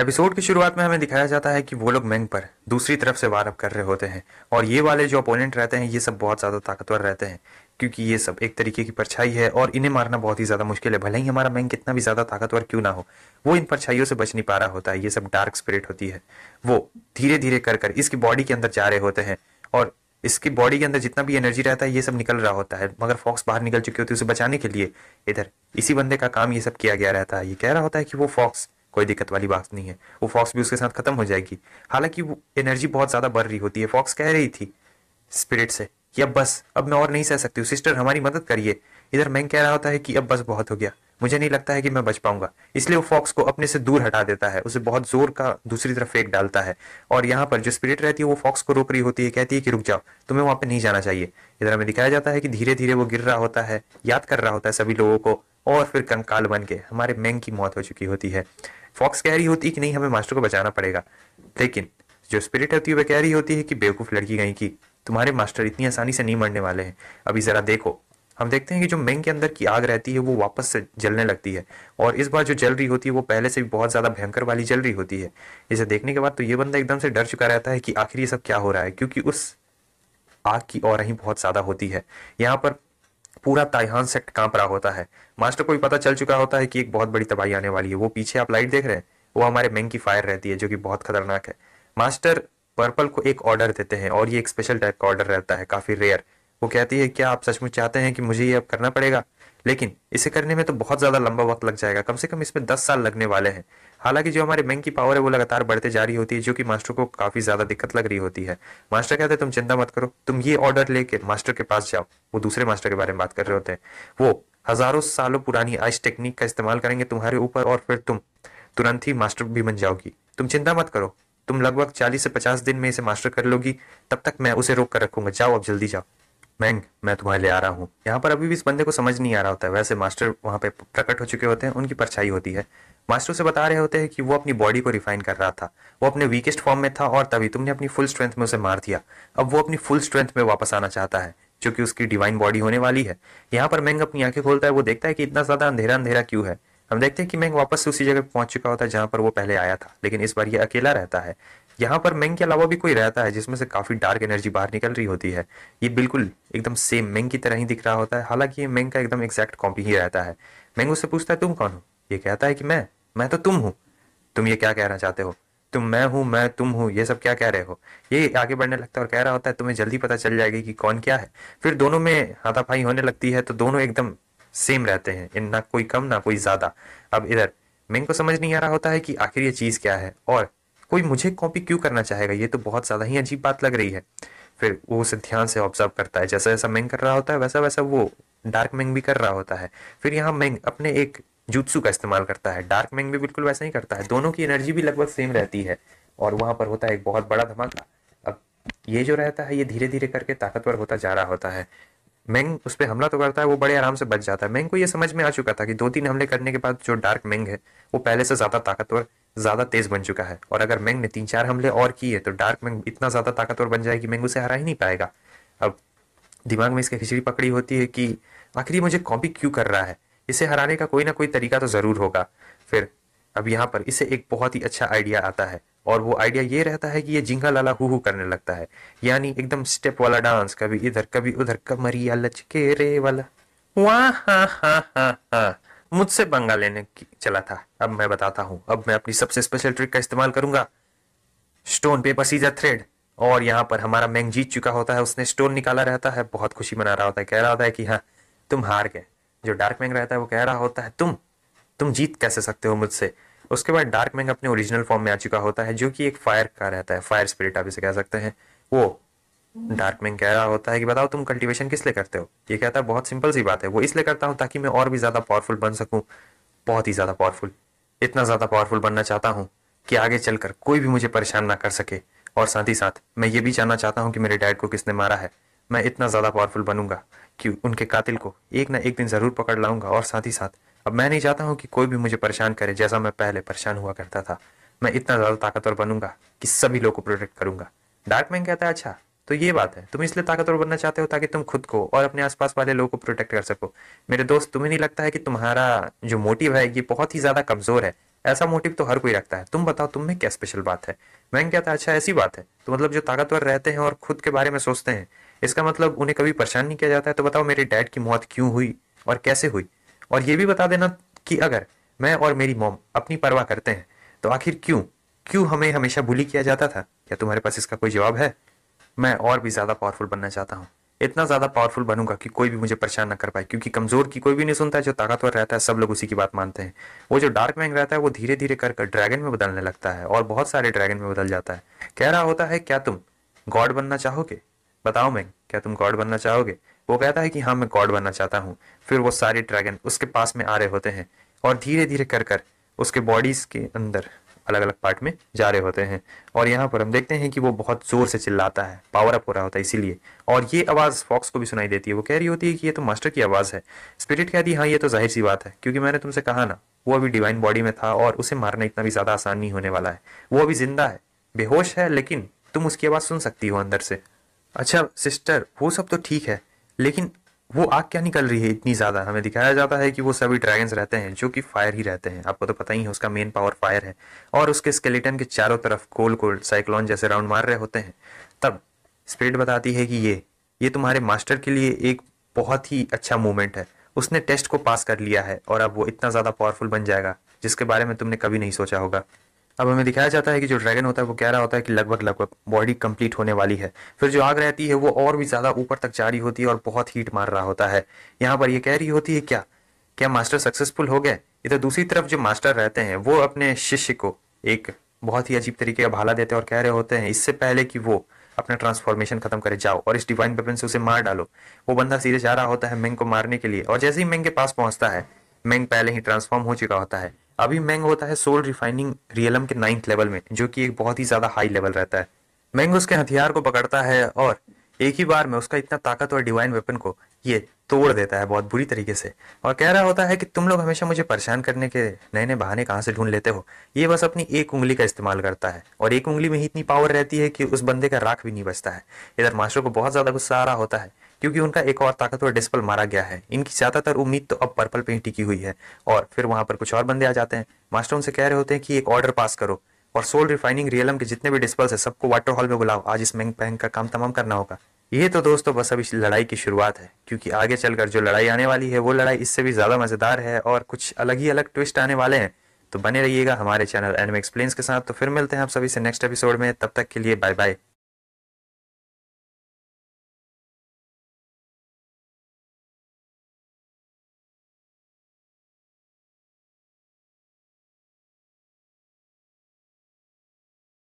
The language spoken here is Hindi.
एपिसोड की शुरुआत में हमें दिखाया जाता है कि वो लोग मैंग पर दूसरी तरफ से वार अप कर रहे होते हैं और ये वाले जो अपोनेंट रहते हैं ये सब बहुत ज़्यादा ताकतवर रहते हैं क्योंकि ये सब एक तरीके की परछाई है और इन्हें मारना बहुत ही ज़्यादा मुश्किल है भले ही हमारा मैंग कितना भी ज़्यादा ताकतवर क्यों ना हो वो इन परछाइयों से बच नहीं पा रहा होता है ये सब डार्क स्पिरिट होती है वो धीरे धीरे कर कर इसकी बॉडी के अंदर जा रहे होते हैं और इसकी बॉडी के अंदर जितना भी एनर्जी रहता है ये सब निकल रहा होता है मगर फॉक्स बाहर निकल चुकी होती है उसे बचाने के लिए इधर इसी बंदे का काम ये सब किया गया रहता है ये कह रहा होता है कि वो फॉक्स कोई दिक्कत वाली बात नहीं है वो फॉक्स भी उसके साथ खत्म हो जाएगी हालांकि वो एनर्जी बहुत ज़्यादा बढ़ रही होती है फॉक्स कह रही थी स्पिरिट से कि अब बस अब मैं और नहीं सह सकती हूँ सिस्टर हमारी मदद करिए इधर मैंग कह रहा होता है कि अब बस बहुत हो गया मुझे नहीं लगता है कि मैं बच पाऊंगा इसलिए वो फॉक्स को अपने से दूर हटा देता है उसे बहुत जोर का दूसरी तरफ फेंक डालता है और यहाँ पर जो स्पिरिट रहती है वो फॉक्स को रोक रही होती है कहती है कि रुक जाओ तुम्हें वहां पर नहीं जाना चाहिए इधर हमें दिखाया जाता है कि धीरे धीरे वो गिर रहा होता है याद कर रहा होता है सभी लोगों को और फिर कंकाल बन के हमारे मैंग की मौत हो चुकी होती है फॉक्स कह रही होती है कि नहीं हमें मास्टर को बचाना पड़ेगा लेकिन जो स्पिरिट होती है वह कह रही होती है कि बेवकूफ़ लड़की गई की तुम्हारे मास्टर इतनी आसानी से नहीं मरने वाले हैं अभी ज़रा देखो हम देखते हैं कि जो मेंग के अंदर की आग रहती है वो वापस से जलने लगती है और इस बार जो जल रही होती है वो पहले से भी बहुत ज़्यादा भयंकर वाली जल रही होती है इसे देखने के बाद तो ये बंदा एकदम से डर चुका रहता है कि आखिर ये सब क्या हो रहा है क्योंकि उस आग की और ही बहुत ज़्यादा होती है यहाँ पर पूरा ताइहान सेक्ट कांप रहा होता है मास्टर को भी पता चल चुका होता है कि एक बहुत बड़ी तबाही आने वाली है वो पीछे आप लाइट देख रहे हैं वो हमारे मेंग की फायर रहती है जो कि बहुत खतरनाक है मास्टर पर्पल को एक ऑर्डर देते हैं और ये एक स्पेशल टाइप का ऑर्डर रहता है काफ़ी रेयर वो कहती है क्या आप सचमुच चाहते हैं कि मुझे ये अब करना पड़ेगा लेकिन इसे करने में तो बहुत ज़्यादा लंबा वक्त लग जाएगा कम से कम इसमें दस साल लगने वाले हैं हालांकि जो हमारे बैंक की पावर है वो लगातार बढ़ते जा रही होती है जो कि मास्टर को काफ़ी ज़्यादा दिक्कत लग रही होती है मास्टर कहते हैं तुम चिंता मत करो तुम ये ऑर्डर लेके मास्टर के पास जाओ वो दूसरे मास्टर के बारे में बात कर रहे होते हैं वो हज़ारों सालों पुरानी आइस टेक्निक का इस्तेमाल करेंगे तुम्हारे ऊपर और फिर तुम तुरंत ही मास्टर भी बन जाओगी तुम चिंता मत करो तुम लगभग चालीस से पचास दिन में इसे मास्टर कर लोगी तब तक मैं उसे रोक कर रखूंगा जाओ अब जल्दी जाओ मैंग मैं तुम्हें ले आ रहा हूँ यहाँ पर अभी भी इस बंदे को समझ नहीं आ रहा होता है वैसे मास्टर वहाँ पे प्रकट हो चुके होते हैं उनकी परछाई होती है मास्टर उसे बता रहे होते हैं कि वो अपनी बॉडी को रिफाइन कर रहा था वो अपने वीकेस्ट फॉर्म में था और तभी तुमने अपनी फुल स्ट्रेंथ में उसे मार दिया अब वो अपनी फुल स्ट्रेंथ में वापस आना चाहता है जो कि उसकी डिवाइन बॉडी होने वाली है यहाँ पर मैंग अपनी आंखें खोलता है वो देखता है कि इतना ज्यादा अंधेरा अंधेरा क्यों है हम देखते हैं कि मैंग वापस उसी जगह पहुंच चुका होता है जहां पर वो पहले आया था लेकिन इस बार ये अकेला रहता है यहाँ पर मेंग के अलावा भी कोई रहता है जिसमें से काफ़ी डार्क एनर्जी बाहर निकल रही होती है ये बिल्कुल एकदम सेम मेंग की तरह ही दिख रहा होता है हालांकि ये मेंग का एकदम एग्जैक्ट कॉपी ही रहता है मेंग उससे पूछता है तुम कौन हो ये कहता है कि मैं मैं तो तुम हूँ तुम ये क्या कहना चाहते हो तुम मैं हूँ मैं तुम हूँ ये सब क्या कह रहे हो ये आगे बढ़ने लगता है और कह रहा होता है तुम्हें जल्दी पता चल जाएगी कि कौन क्या है फिर दोनों में हाथापाई होने लगती है तो दोनों एकदम सेम रहते हैं इन ना कोई कम ना कोई ज़्यादा अब इधर मेंग को समझ नहीं आ रहा होता है कि आखिर ये चीज़ क्या है और कोई मुझे कॉपी क्यों करना चाहेगा ये तो बहुत ज़्यादा ही अजीब बात लग रही है फिर वो उसे ध्यान से ऑब्जर्व करता है जैसा जैसा मैंग कर रहा होता है वैसा वैसा वो डार्क मैंग भी कर रहा होता है फिर यहाँ मैंग अपने एक जुत्सू का इस्तेमाल करता है डार्क मैंग भी बिल्कुल वैसा ही करता है दोनों की एनर्जी भी लगभग सेम रहती है और वहां पर होता है एक बहुत बड़ा धमाका अब ये जो रहता है ये धीरे धीरे करके ताकतवर होता जा रहा होता है मैंग उस पर हमला तो करता है वो बड़े आराम से बच जाता है मैंग को ये समझ में आ चुका था कि दो तीन हमले करने के बाद जो डार्क मैंग है वो पहले से ज़्यादा ताकतवर ज़्यादा तेज़ बन चुका है और अगर मैंग ने तीन चार हमले और किए तो डार्क मैंग इतना ज़्यादा ताकतवर बन जाएगी मैंग उसे हरा ही नहीं पाएगा अब दिमाग में इसकी खिचड़ी पकड़ी होती है कि आखिर मुझे कॉपी क्यों कर रहा है इसे हराने का कोई ना कोई तरीका तो ज़रूर होगा फिर अब यहाँ पर इसे एक बहुत ही अच्छा आइडिया आता है और वो आइडिया ये रहता है कि ये झिंगा लाला हु करने लगता है यानी एकदम स्टेप वाला डांस कभी इधर कभी उधर कमरिया लचके रे वाला वाह हा हा हा हा मुझसे बंगा लेने चला था अब मैं बताता हूं अब मैं अपनी सबसे स्पेशल ट्रिक का इस्तेमाल करूंगा स्टोन पेपर सीजर थ्रेड और यहाँ पर हमारा मैंग जीत चुका होता है उसने स्टोन निकाला रहता है बहुत खुशी मना रहा होता है कह रहा होता है कि हाँ तुम हार गए जो डार्क मैंग रहता है वो कह रहा होता है तुम तुम जीत कैसे सकते हो मुझसे उसके बाद डार्क मैंग अपने ओरिजिनल फॉर्म में आ चुका होता है जो कि एक फायर का रहता है फायर स्पिरिट आप इसे कह सकते हैं वो डार्क मैंग कह रहा होता है कि बताओ तुम कल्टीवेशन किस लिए करते हो ये कहता है बहुत सिंपल सी बात है वो इसलिए करता हूँ ताकि मैं और भी ज़्यादा पावरफुल बन सकूँ बहुत ही ज़्यादा पावरफुल इतना ज़्यादा पावरफुल बनना चाहता हूँ कि आगे चलकर कोई भी मुझे परेशान ना कर सके और साथ ही साथ मैं ये भी जानना चाहता हूँ कि मेरे डैड को किसने मारा है मैं इतना ज़्यादा पावरफुल बनूंगा कि उनके कातिल को एक ना एक दिन ज़रूर पकड़ लाऊंगा और साथ ही साथ अब मैं नहीं चाहता हूँ कि कोई भी मुझे परेशान करे जैसा मैं पहले परेशान हुआ करता था मैं इतना ज़्यादा ताकतवर बनूंगा कि सभी लोग को प्रोटेक्ट करूंगा डार्क मैन कहता है अच्छा तो ये बात है तुम इसलिए ताकतवर बनना चाहते हो ताकि तुम खुद को और अपने आसपास वाले लोगों को प्रोटेक्ट कर सको मेरे दोस्त तुम्हें नहीं लगता है कि तुम्हारा जो मोटिव है ये बहुत ही ज़्यादा कमज़ोर है ऐसा मोटिव तो हर कोई रखता है तुम बताओ तुम में क्या स्पेशल बात है मैंने कहता है अच्छा ऐसी बात है तो मतलब जो ताकतवर रहते हैं और खुद के बारे में सोचते हैं इसका मतलब उन्हें कभी परेशान नहीं किया जाता है तो बताओ मेरे डैड की मौत क्यों हुई और कैसे हुई और ये भी बता देना कि अगर मैं और मेरी मोम अपनी परवाह करते हैं तो आखिर क्यों क्यों हमें हमेशा भूली किया जाता था क्या तुम्हारे पास इसका कोई जवाब है मैं और भी ज़्यादा पावरफुल बनना चाहता हूँ इतना ज़्यादा पावरफुल बनूंगा कि कोई भी मुझे परेशान ना कर पाए क्योंकि कमज़ोर की कोई भी नहीं सुनता है जो ताकतवर रहता है सब लोग उसी की बात मानते हैं वो जो डार्क मैंग रहता है वो धीरे धीरे कर कर ड्रैगन में बदलने लगता है और बहुत सारे ड्रैगन में बदल जाता है कह रहा होता है क्या तुम गॉड बनना चाहोगे बताओ मैंग क्या तुम गॉड बनना चाहोगे वो कहता है कि हाँ मैं गॉड बनना चाहता हूँ फिर वो सारे ड्रैगन उसके पास में आ रहे होते हैं और धीरे धीरे कर कर उसके बॉडीज के अंदर अलग अलग पार्ट में जा रहे होते हैं और यहाँ पर हम देखते हैं कि वो बहुत जोर से चिल्लाता है पावर अप हो रहा होता है इसीलिए और ये आवाज़ फॉक्स को भी सुनाई देती है वो कह रही होती है कि ये तो मास्टर की आवाज़ है स्पिरिट कहती है हाँ ये तो जाहिर सी बात है क्योंकि मैंने तुमसे कहा ना वो अभी डिवाइन बॉडी में था और उसे मारना इतना भी ज़्यादा आसान नहीं होने वाला है वो अभी जिंदा है बेहोश है लेकिन तुम उसकी आवाज़ सुन सकती हो अंदर से अच्छा सिस्टर वो सब तो ठीक है लेकिन वो आग क्या निकल रही है इतनी ज़्यादा हमें दिखाया जाता है कि वो सभी ड्रैगन्स रहते हैं जो कि फायर ही रहते हैं आपको तो पता ही है उसका मेन पावर फायर है और उसके स्केलेटन के चारों तरफ गोल गोल साइक्लोन जैसे राउंड मार रहे होते हैं तब स्पिरिट बताती है कि ये ये तुम्हारे मास्टर के लिए एक बहुत ही अच्छा मूवमेंट है उसने टेस्ट को पास कर लिया है और अब वो इतना ज़्यादा पावरफुल बन जाएगा जिसके बारे में तुमने कभी नहीं सोचा होगा अब हमें दिखाया जाता है कि जो ड्रैगन होता है वो कह रहा होता है कि लगभग लगभग बॉडी कंप्लीट होने वाली है फिर जो आग रहती है वो और भी ज़्यादा ऊपर तक जा रही होती है और बहुत हीट मार रहा होता है यहाँ पर ये कह रही होती है क्या क्या मास्टर सक्सेसफुल हो गए इधर दूसरी तरफ जो मास्टर रहते हैं वो अपने शिष्य को एक बहुत ही अजीब तरीके का भाला देते हैं और कह रहे होते हैं इससे पहले कि वो अपना ट्रांसफॉर्मेशन खत्म करे जाओ और इस डिवाइन वेपन से उसे मार डालो वो बंदा सीधे जा रहा होता है मैंग को मारने के लिए और जैसे ही मैंग के पास पहुंचता है मैंग पहले ही ट्रांसफॉर्म हो चुका होता है अभी मैंग होता है सोल रिफाइनिंग रियलम के नाइन्थ लेवल में जो कि एक बहुत ही ज़्यादा हाई लेवल रहता है मैंग उसके हथियार को पकड़ता है और एक ही बार में उसका इतना ताकत और डिवाइन वेपन को ये तोड़ देता है बहुत बुरी तरीके से और कह रहा होता है कि तुम लोग हमेशा मुझे परेशान करने के नए नए बहाने कहाँ से ढूंढ लेते हो ये बस अपनी एक उंगली का इस्तेमाल करता है और एक उंगली में ही इतनी पावर रहती है कि उस बंदे का राख भी नहीं बचता है इधर मास्टर को बहुत ज़्यादा गुस्सा आ रहा होता है क्योंकि उनका एक और ताकतवर डिस्पल मारा गया है इनकी ज्यादातर उम्मीद तो अब पर्पल पे ही टिकी हुई है और फिर वहां पर कुछ और बंदे आ जाते हैं मास्टर उनसे कह रहे होते हैं कि एक ऑर्डर पास करो और सोल रिफाइनिंग रियलम के जितने भी डिस्पल्स है सबको वाटर हॉल में बुलाओ आज इस मैंग पैंग का काम तमाम करना होगा ये तो दोस्तों बस अभी लड़ाई की शुरुआत है क्योंकि आगे चलकर जो लड़ाई आने वाली है वो लड़ाई इससे भी ज़्यादा मज़ेदार है और कुछ अलग ही अलग ट्विस्ट आने वाले हैं तो बने रहिएगा हमारे चैनल एनिमे एक्सप्लेन्स के साथ तो फिर मिलते हैं आप सभी से नेक्स्ट एपिसोड में तब तक के लिए बाय बाय